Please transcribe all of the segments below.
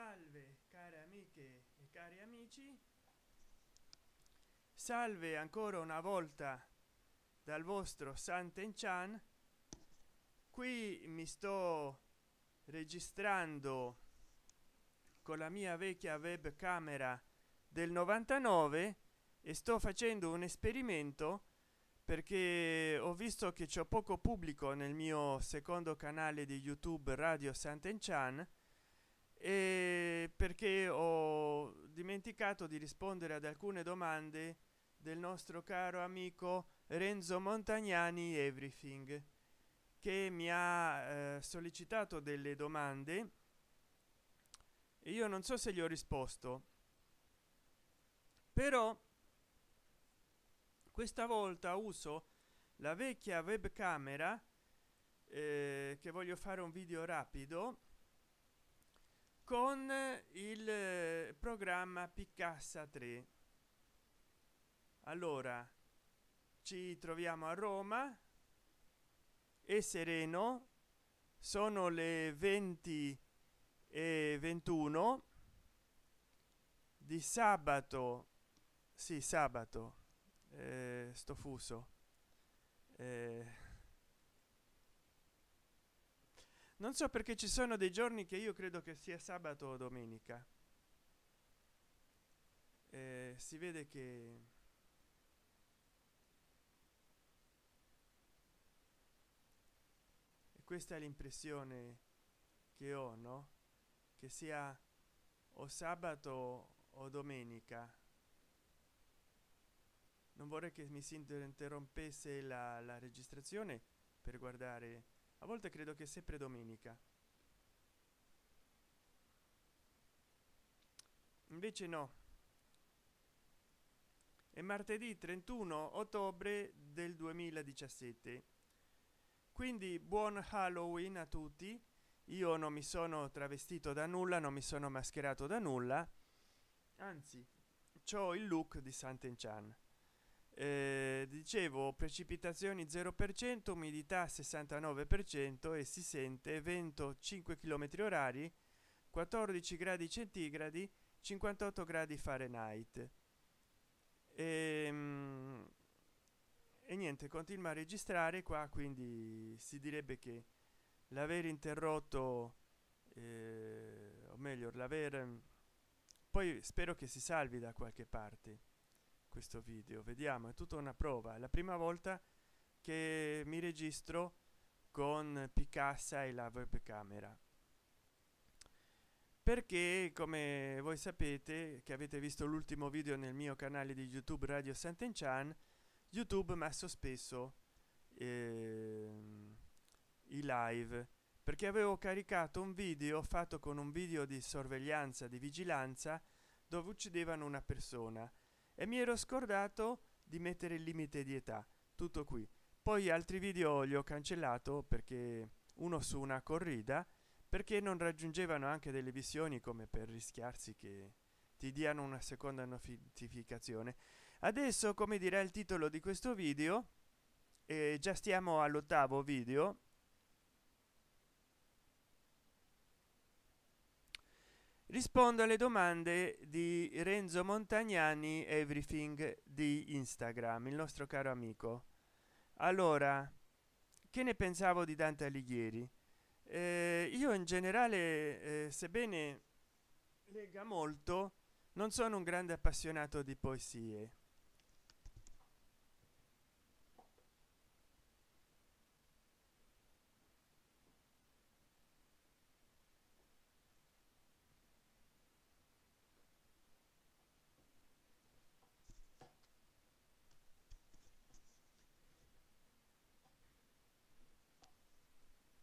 salve care amiche e cari amici salve ancora una volta dal vostro santen chan qui mi sto registrando con la mia vecchia web camera del 99 e sto facendo un esperimento perché ho visto che c'è poco pubblico nel mio secondo canale di youtube radio santen chan e perché ho dimenticato di rispondere ad alcune domande del nostro caro amico renzo montagnani everything che mi ha eh, sollecitato delle domande e io non so se gli ho risposto però questa volta uso la vecchia webcamera eh, che voglio fare un video rapido con il eh, programma Picassa 3. Allora, ci troviamo a Roma e Sereno, sono le 20 e 21 di sabato, sì sabato, eh, sto fuso. Eh. non so perché ci sono dei giorni che io credo che sia sabato o domenica eh, si vede che e questa è l'impressione che ho no che sia o sabato o domenica non vorrei che mi si interrompesse la, la registrazione per guardare a volte credo che sempre domenica invece no è martedì 31 ottobre del 2017 quindi buon halloween a tutti io non mi sono travestito da nulla non mi sono mascherato da nulla anzi ho il look di Santen Chan eh, dicevo precipitazioni 0% umidità 69% e si sente vento 5 km orari 14 gradi centigradi 58 gradi fahrenheit e, ehm, e niente continua a registrare qua quindi si direbbe che l'aver interrotto eh, o meglio l'aver poi spero che si salvi da qualche parte questo video vediamo è tutta una prova è la prima volta che mi registro con picassa e la webcamera perché come voi sapete che avete visto l'ultimo video nel mio canale di youtube radio senten chan youtube mi ha sospeso eh, i live perché avevo caricato un video fatto con un video di sorveglianza di vigilanza dove uccidevano una persona e mi ero scordato di mettere il limite di età tutto qui poi altri video li ho cancellato perché uno su una corrida perché non raggiungevano anche delle visioni come per rischiarsi che ti diano una seconda notificazione adesso come dirà il titolo di questo video eh, già stiamo all'ottavo video rispondo alle domande di renzo montagnani everything di instagram il nostro caro amico allora che ne pensavo di dante alighieri eh, io in generale eh, sebbene legga molto non sono un grande appassionato di poesie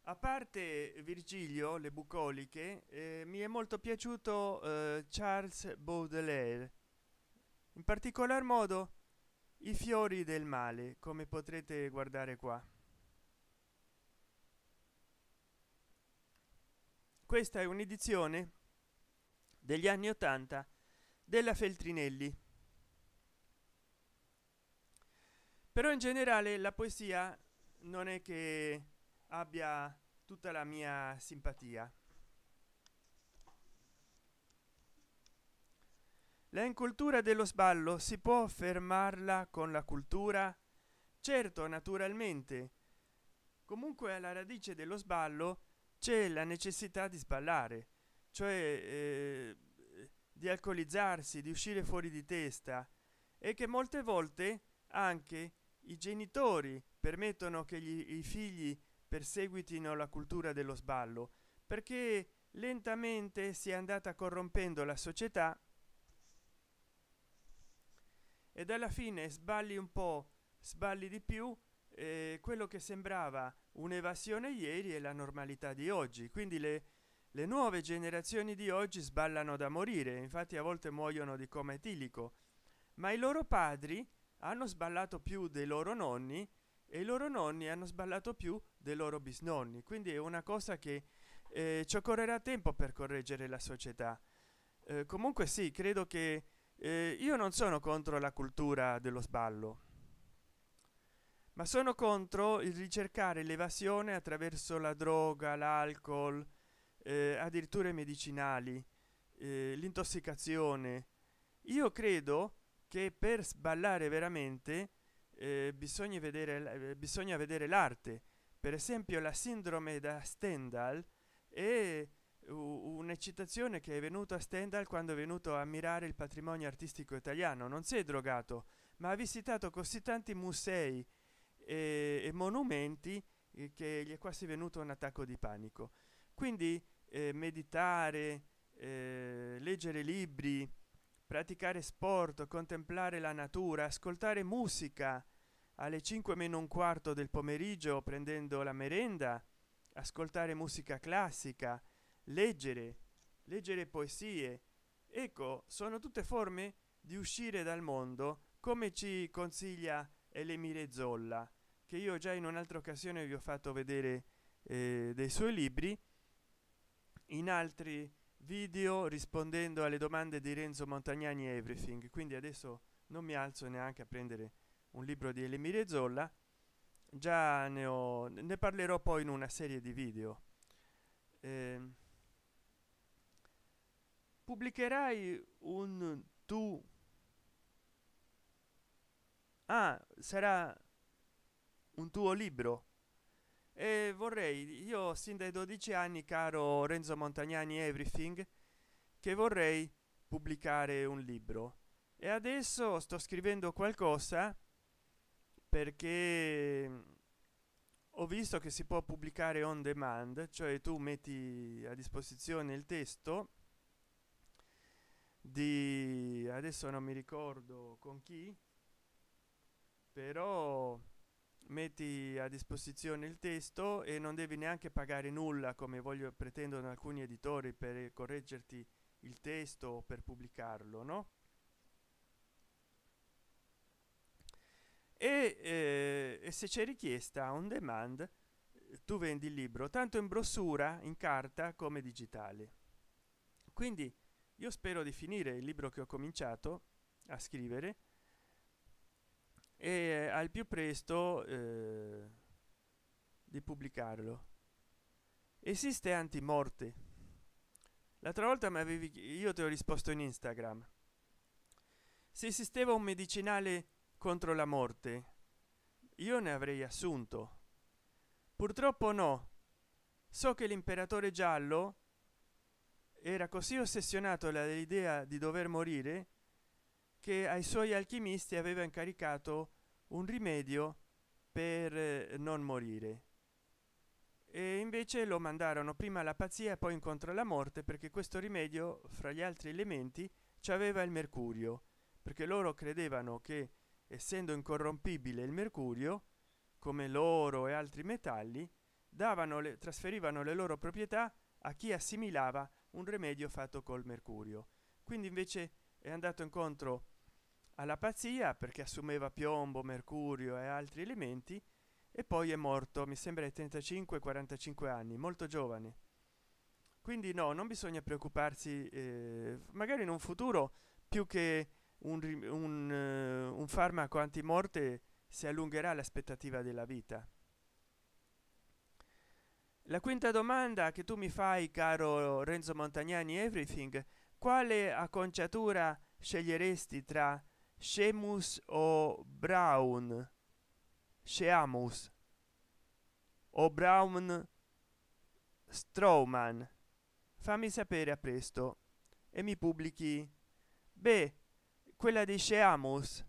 a parte virgilio le bucoliche eh, mi è molto piaciuto eh, charles baudelaire in particolar modo i fiori del male come potrete guardare qua questa è un'edizione degli anni 80 della feltrinelli però in generale la poesia non è che abbia tutta la mia simpatia la incultura dello sballo si può fermarla con la cultura certo naturalmente comunque alla radice dello sballo c'è la necessità di sballare cioè eh, di alcolizzarsi di uscire fuori di testa e che molte volte anche i genitori permettono che gli, i figli perseguitino la cultura dello sballo perché lentamente si è andata corrompendo la società ed alla fine sballi un po sballi di più eh, quello che sembrava un'evasione ieri è la normalità di oggi quindi le, le nuove generazioni di oggi sballano da morire infatti a volte muoiono di coma etilico ma i loro padri hanno sballato più dei loro nonni e i loro nonni hanno sballato più dei loro bisnonni quindi è una cosa che eh, ci occorrerà tempo per correggere la società eh, comunque sì credo che eh, io non sono contro la cultura dello sballo ma sono contro il ricercare l'evasione attraverso la droga l'alcol eh, addirittura i medicinali eh, l'intossicazione io credo che per sballare veramente eh, bisogna vedere eh, l'arte per esempio la sindrome da stendhal è un'eccitazione che è venuta a stendhal quando è venuto a ammirare il patrimonio artistico italiano non si è drogato ma ha visitato così tanti musei e, e monumenti eh, che gli è quasi venuto un attacco di panico quindi eh, meditare eh, leggere libri praticare sport contemplare la natura ascoltare musica alle 5 meno un quarto del pomeriggio prendendo la merenda ascoltare musica classica leggere leggere poesie ecco sono tutte forme di uscire dal mondo come ci consiglia elemire zolla che io già in un'altra occasione vi ho fatto vedere eh, dei suoi libri in altri video rispondendo alle domande di renzo montagnani everything quindi adesso non mi alzo neanche a prendere un libro di Elimire Zolla già ne, ho, ne parlerò poi in una serie di video eh, pubblicherai un tu ah sarà un tuo libro e vorrei io sin dai 12 anni caro renzo montagnani everything che vorrei pubblicare un libro e adesso sto scrivendo qualcosa perché mhmm, ho visto che si può pubblicare on demand cioè tu metti a disposizione il testo di adesso non mi ricordo con chi però metti a disposizione il testo e non devi neanche pagare nulla come voglio pretendono alcuni editori per correggerti il testo o per pubblicarlo no e, eh, e se c'è richiesta on demand tu vendi il libro tanto in brossura in carta come digitale quindi io spero di finire il libro che ho cominciato a scrivere e eh, al più presto eh, di pubblicarlo esiste antimorte l'altra volta mi avevi io ti ho risposto in instagram se esisteva un medicinale contro la morte io ne avrei assunto purtroppo no so che l'imperatore giallo era così ossessionato dall'idea di dover morire che ai suoi alchimisti aveva incaricato un rimedio per eh, non morire e invece lo mandarono prima alla pazzia poi incontro alla morte perché questo rimedio fra gli altri elementi ci aveva il mercurio perché loro credevano che essendo incorrompibile il mercurio come l'oro e altri metalli davano le trasferivano le loro proprietà a chi assimilava un rimedio fatto col mercurio quindi invece è andato incontro alla pazzia perché assumeva piombo mercurio e altri elementi e poi è morto mi sembra ai 35 45 anni molto giovane quindi no non bisogna preoccuparsi eh, magari in un futuro più che un, un, eh, un farmaco antimorte si allungherà l'aspettativa della vita la quinta domanda che tu mi fai caro renzo montagnani everything quale acconciatura sceglieresti tra Sheamus o Brown Sheamus o Brown Strowman fammi sapere a presto e mi pubblichi beh quella di Seamus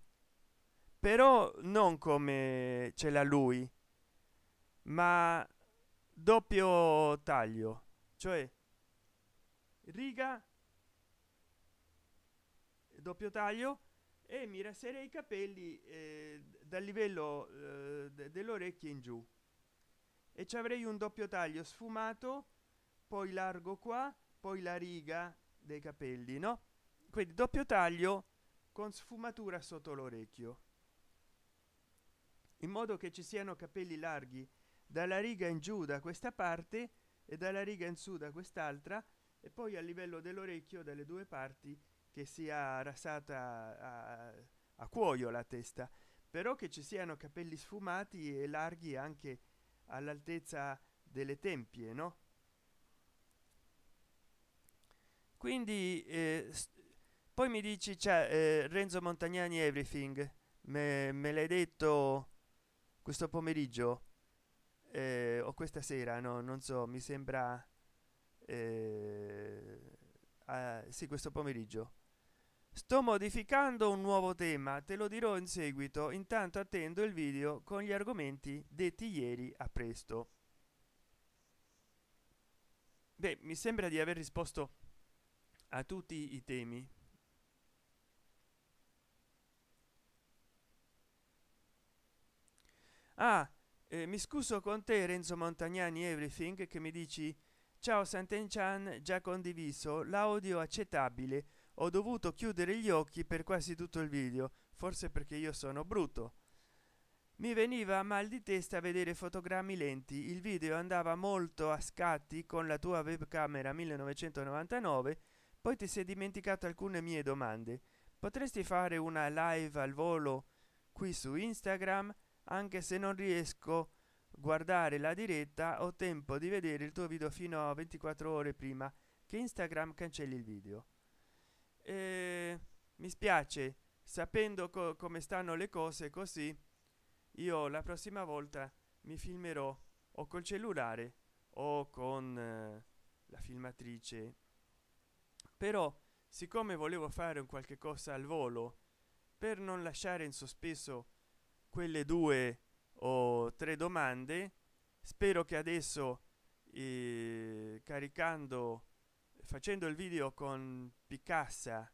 però non come ce l'ha lui ma doppio taglio cioè riga doppio taglio e mi raserei i capelli eh, dal livello eh, de in giù e ci avrei un doppio taglio sfumato poi largo qua poi la riga dei capelli no quindi doppio taglio con sfumatura sotto l'orecchio in modo che ci siano capelli larghi dalla riga in giù da questa parte e dalla riga in su da quest'altra e poi a livello dell'orecchio dalle due parti che sia rasata a, a, cuoio la testa però che ci siano capelli sfumati e larghi anche all'altezza delle tempie no quindi eh, poi mi dici cioè, eh, Renzo Montagnani Everything me, me l'hai detto questo pomeriggio eh, o questa sera no non so mi sembra eh, ah, sì questo pomeriggio sto modificando un nuovo tema te lo dirò in seguito intanto attendo il video con gli argomenti detti ieri a presto beh mi sembra di aver risposto a tutti i temi ah eh, mi scuso con te renzo montagnani everything che mi dici ciao sant'enchan già condiviso l'audio accettabile ho dovuto chiudere gli occhi per quasi tutto il video forse perché io sono brutto mi veniva mal di testa vedere fotogrammi lenti il video andava molto a scatti con la tua webcamera 1999 poi ti sei dimenticato alcune mie domande potresti fare una live al volo qui su instagram anche se non riesco a guardare la diretta ho tempo di vedere il tuo video fino a 24 ore prima che instagram cancelli il video e mi spiace sapendo co come stanno le cose così io la prossima volta mi filmerò o col cellulare o con eh, la filmatrice però siccome volevo fare un qualche cosa al volo per non lasciare in sospeso quelle due o tre domande spero che adesso eh, caricando facendo il video con picassa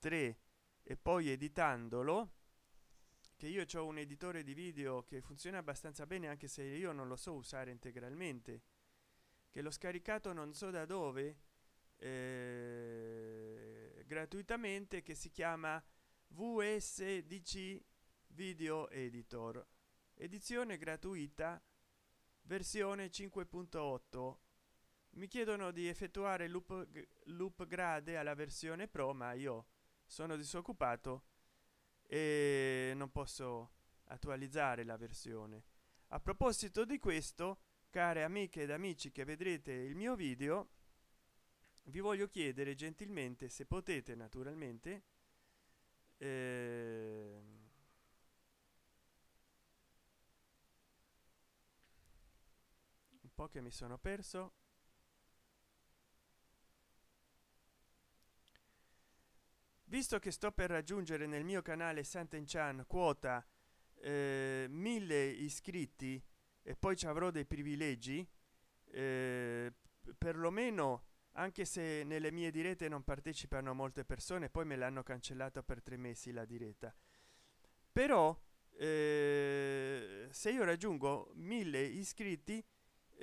3 e poi editandolo che io ho un editore di video che funziona abbastanza bene anche se io non lo so usare integralmente che l'ho scaricato non so da dove eh, gratuitamente che si chiama vsdc video editor edizione gratuita versione 5.8 mi chiedono di effettuare loop, loop grade alla versione pro ma io sono disoccupato e non posso attualizzare la versione a proposito di questo care amiche ed amici che vedrete il mio video vi voglio chiedere gentilmente se potete naturalmente eh, po' che mi sono perso visto che sto per raggiungere nel mio canale Sant'Enchan quota eh, mille iscritti e poi ci avrò dei privilegi eh, perlomeno anche se nelle mie dirette non partecipano molte persone poi me l'hanno cancellato per tre mesi la diretta però eh, se io raggiungo mille iscritti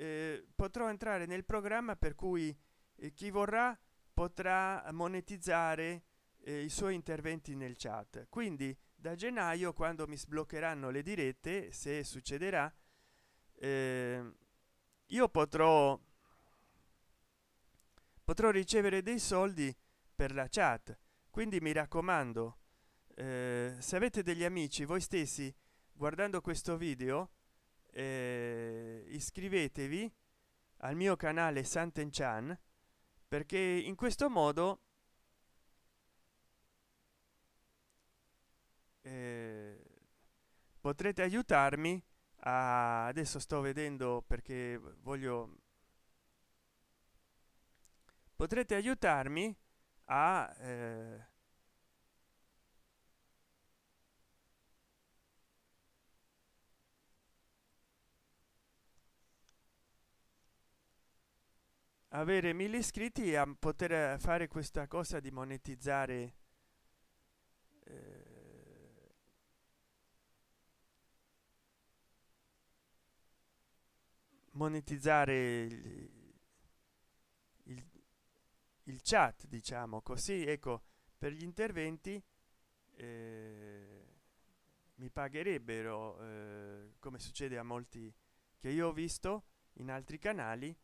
eh, potrò entrare nel programma per cui eh, chi vorrà potrà monetizzare eh, i suoi interventi nel chat quindi da gennaio quando mi sbloccheranno le dirette se succederà ehm, io potrò potrò ricevere dei soldi per la chat quindi mi raccomando eh, se avete degli amici voi stessi guardando questo video eh, iscrivetevi al mio canale santen chan perché in questo modo eh, potrete aiutarmi a adesso sto vedendo perché voglio potrete aiutarmi a eh, avere mille iscritti a poter fare questa cosa di monetizzare eh, monetizzare il, il, il, chat diciamo così ecco per gli interventi eh, mi pagherebbero eh, come succede a molti che io ho visto in altri canali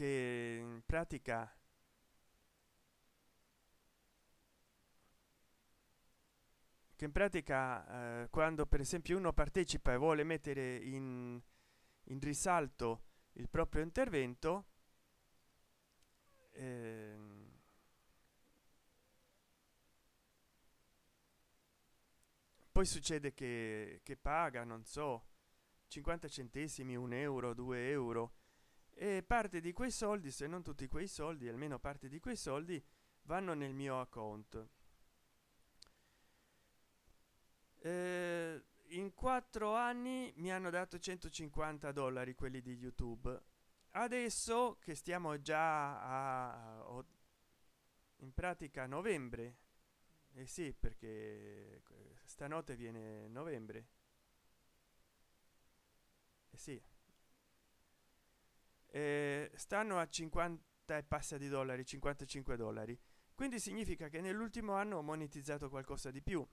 che in pratica che in pratica eh, quando per esempio uno partecipa e vuole mettere in, in risalto il proprio intervento eh, poi succede che, che paga non so 50 centesimi un euro 2 euro e parte di quei soldi se non tutti quei soldi almeno parte di quei soldi vanno nel mio account eh, in quattro anni mi hanno dato 150 dollari quelli di youtube adesso che stiamo già a, in pratica a novembre e eh sì perché eh, stanotte viene novembre e eh sì eh, stanno a 50 e passa di dollari 55 dollari quindi significa che nell'ultimo anno ho monetizzato qualcosa di più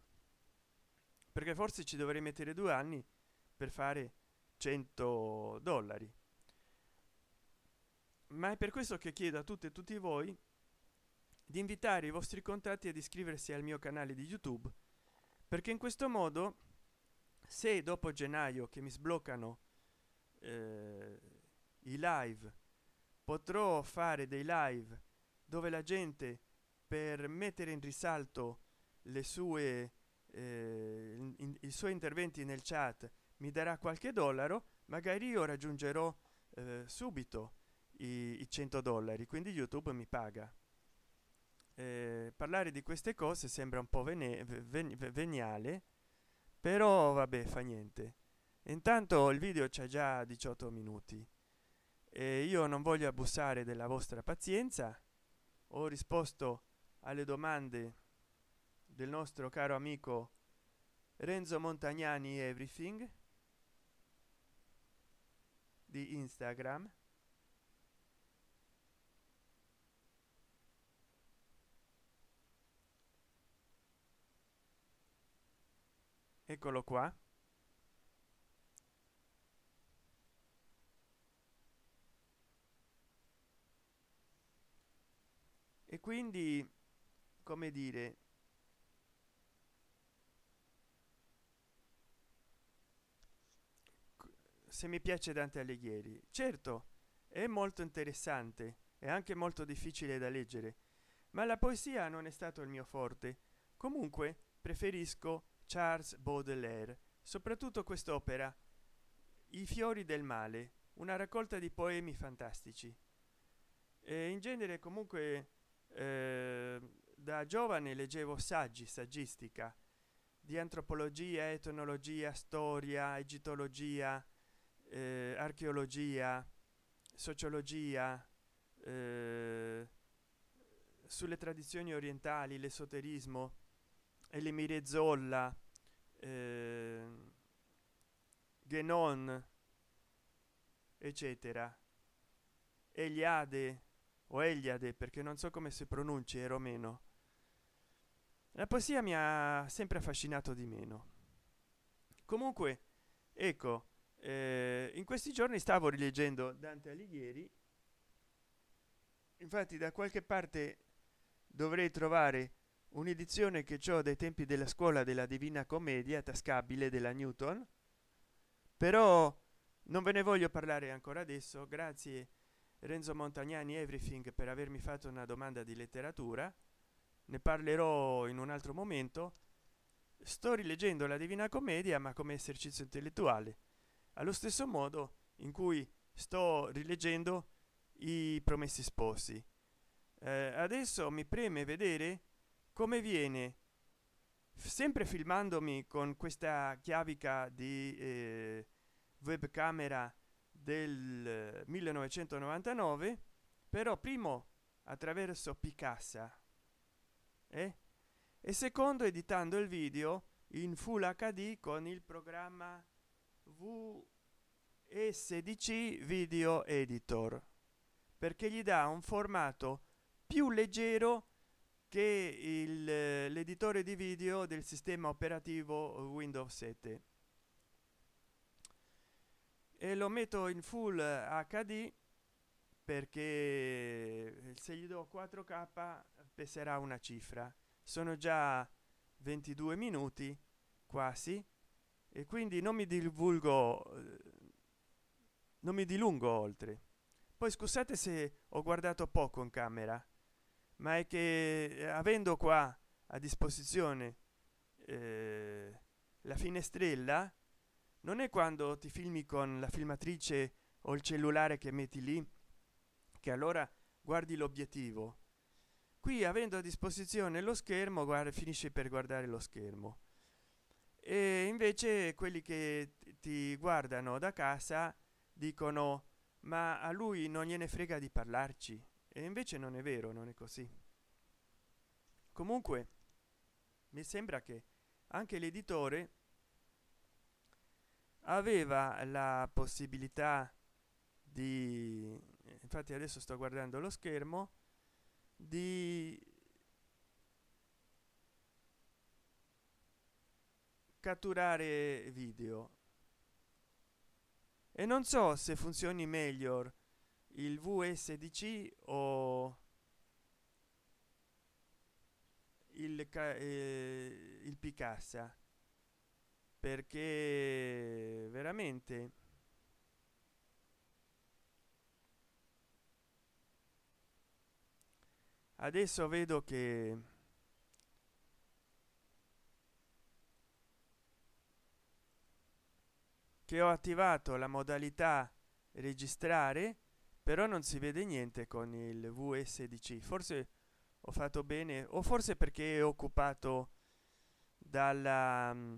perché forse ci dovrei mettere due anni per fare 100 dollari ma è per questo che chiedo a tutte e tutti voi di invitare i vostri contatti ad iscriversi al mio canale di youtube perché in questo modo se dopo gennaio che mi sbloccano eh, i live potrò fare dei live dove la gente per mettere in risalto le sue eh, in, i suoi interventi nel chat mi darà qualche dollaro magari io raggiungerò eh, subito i, i, 100 dollari quindi youtube mi paga eh, parlare di queste cose sembra un po vene, ven, veniale però vabbè fa niente intanto il video c'è già 18 minuti eh, io non voglio abusare della vostra pazienza ho risposto alle domande del nostro caro amico renzo montagnani everything di instagram eccolo qua quindi come dire se mi piace Dante Alighieri certo è molto interessante e anche molto difficile da leggere ma la poesia non è stato il mio forte comunque preferisco Charles Baudelaire soprattutto quest'opera i fiori del male una raccolta di poemi fantastici e in genere comunque Ehm, da giovane leggevo saggi saggistica di antropologia etnologia storia egittologia eh, archeologia sociologia eh, sulle tradizioni orientali l'esoterismo e le mirezolla eh, genon eccetera eliade o Eliade perché non so come si pronunci in romeno la poesia mi ha sempre affascinato di meno comunque ecco eh, in questi giorni stavo rileggendo Dante Alighieri infatti da qualche parte dovrei trovare un'edizione che ho dai tempi della scuola della Divina Commedia tascabile della Newton però non ve ne voglio parlare ancora adesso grazie renzo montagnani everything per avermi fatto una domanda di letteratura ne parlerò in un altro momento sto rileggendo la divina commedia ma come esercizio intellettuale allo stesso modo in cui sto rileggendo i promessi sposi eh, adesso mi preme vedere come viene sempre filmandomi con questa chiavica di eh, webcamera del 1999 eh, però primo attraverso picassa eh? e secondo editando il video in full hd con il programma vsdc video editor perché gli dà un formato più leggero che eh, l'editore di video del sistema operativo windows 7 e lo metto in full hd perché se gli do 4k peserà una cifra sono già 22 minuti quasi e quindi non mi divulgo non mi dilungo oltre poi scusate se ho guardato poco in camera ma è che eh, avendo qua a disposizione eh, la finestrella non è quando ti filmi con la filmatrice o il cellulare che metti lì che allora guardi l'obiettivo qui avendo a disposizione lo schermo guarda finisce per guardare lo schermo e invece quelli che ti guardano da casa dicono ma a lui non gliene frega di parlarci e invece non è vero non è così comunque mi sembra che anche l'editore aveva la possibilità di infatti adesso sto guardando lo schermo di catturare video e non so se funzioni meglio il vsdc o il, eh, il picassa perché veramente adesso vedo che che ho attivato la modalità registrare però non si vede niente con il vsdc forse ho fatto bene o forse perché è occupato dalla mm,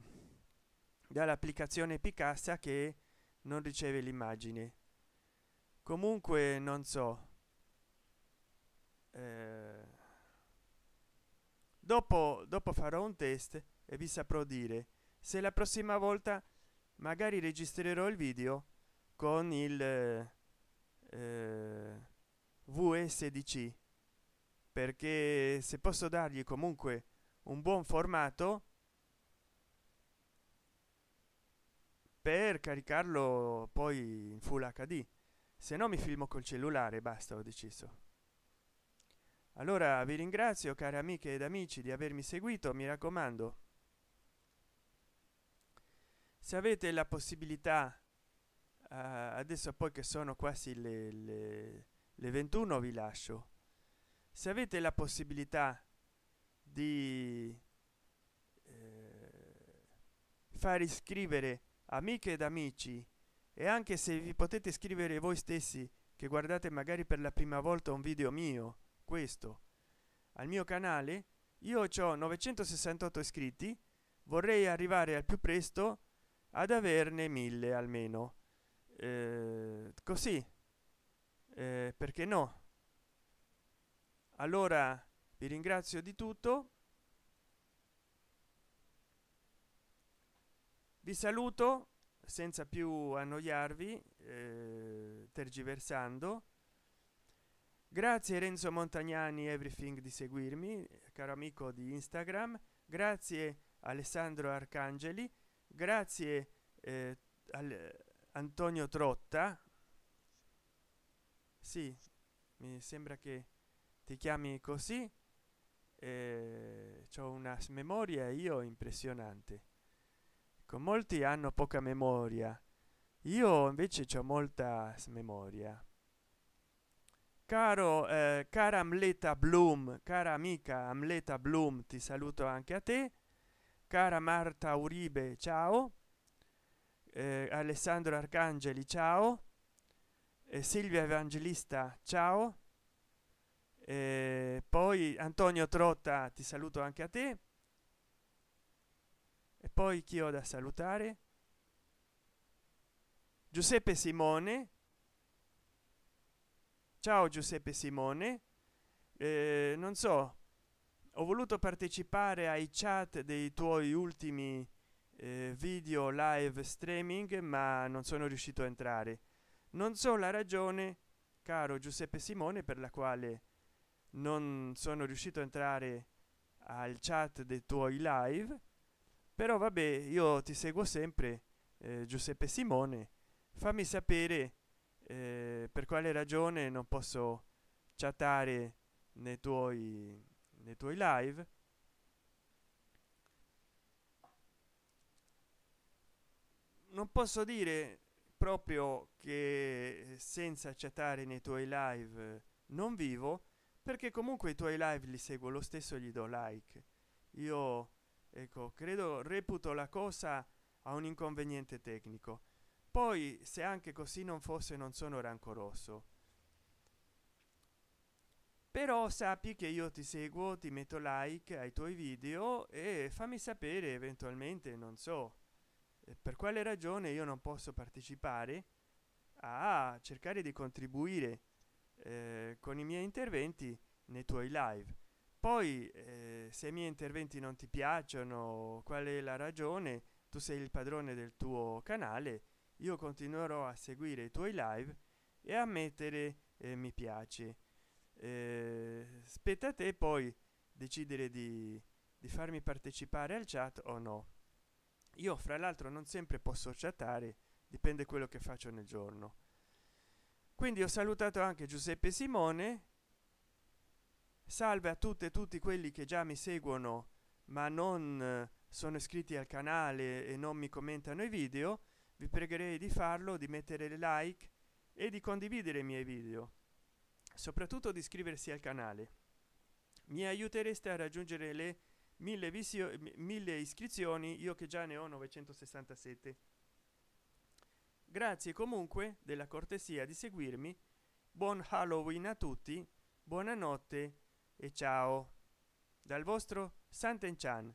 dall'applicazione picassa che non riceve l'immagine comunque non so eh, dopo dopo farò un test e vi saprò dire se la prossima volta magari registrerò il video con il eh, vsdc perché se posso dargli comunque un buon formato per caricarlo poi in full hd se no mi filmo col cellulare basta ho deciso allora vi ringrazio cari amiche ed amici di avermi seguito mi raccomando se avete la possibilità eh, adesso poi che sono quasi le, le, le 21 vi lascio se avete la possibilità di eh, far iscrivere a amiche ed amici e anche se vi potete scrivere voi stessi che guardate magari per la prima volta un video mio questo al mio canale io ho 968 iscritti vorrei arrivare al più presto ad averne 1000 almeno eh, così eh, perché no allora vi ringrazio di tutto vi saluto senza più annoiarvi eh, tergiversando grazie renzo montagnani everything di seguirmi caro amico di instagram grazie alessandro arcangeli grazie eh, al, antonio trotta sì mi sembra che ti chiami così eh, ho una memoria io impressionante ecco molti hanno poca memoria io invece c'ho molta memoria caro eh, cara amleta bloom cara amica amleta bloom ti saluto anche a te cara marta uribe ciao eh, alessandro arcangeli ciao eh, silvia evangelista ciao eh, poi antonio trotta ti saluto anche a te poi chi ho da salutare giuseppe simone ciao giuseppe simone eh, non so ho voluto partecipare ai chat dei tuoi ultimi eh, video live streaming ma non sono riuscito a entrare non so la ragione caro giuseppe simone per la quale non sono riuscito a entrare al chat dei tuoi live però vabbè io ti seguo sempre eh, giuseppe simone fammi sapere eh, per quale ragione non posso chattare nei tuoi nei tuoi live non posso dire proprio che senza chattare nei tuoi live eh, non vivo perché comunque i tuoi live li seguo lo stesso gli do like io ecco credo reputo la cosa a un inconveniente tecnico poi se anche così non fosse non sono rancoroso però sappi che io ti seguo ti metto like ai tuoi video e fammi sapere eventualmente non so eh, per quale ragione io non posso partecipare a cercare di contribuire eh, con i miei interventi nei tuoi live poi eh, se i miei interventi non ti piacciono qual è la ragione tu sei il padrone del tuo canale io continuerò a seguire i tuoi live e a mettere eh, mi piace eh, spetta a te poi decidere di, di farmi partecipare al chat o no io fra l'altro non sempre posso chattare dipende quello che faccio nel giorno quindi ho salutato anche giuseppe simone salve a tutte e tutti quelli che già mi seguono ma non eh, sono iscritti al canale e non mi commentano i video vi pregherei di farlo di mettere like e di condividere i miei video soprattutto di iscriversi al canale mi aiutereste a raggiungere le mille, visio, mille iscrizioni io che già ne ho 967 grazie comunque della cortesia di seguirmi buon halloween a tutti buonanotte e ciao dal vostro santen chan